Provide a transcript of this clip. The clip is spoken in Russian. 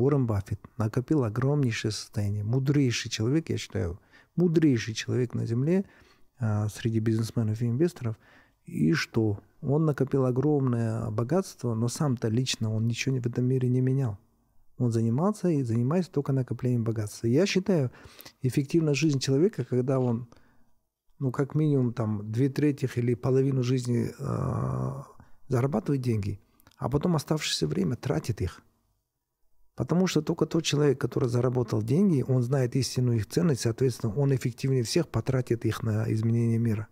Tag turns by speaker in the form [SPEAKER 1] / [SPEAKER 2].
[SPEAKER 1] Уоррен Баффет накопил огромнейшее состояние, мудрейший человек, я считаю, мудрейший человек на земле а, среди бизнесменов и инвесторов. И что? Он накопил огромное богатство, но сам-то лично он ничего в этом мире не менял. Он занимался и занимается только накоплением богатства. Я считаю, эффективна жизнь человека, когда он, ну, как минимум, там, две трети или половину жизни э, зарабатывает деньги, а потом оставшееся время тратит их – Потому что только тот человек, который заработал деньги, он знает истинную их ценность, соответственно, он эффективнее всех потратит их на изменение мира.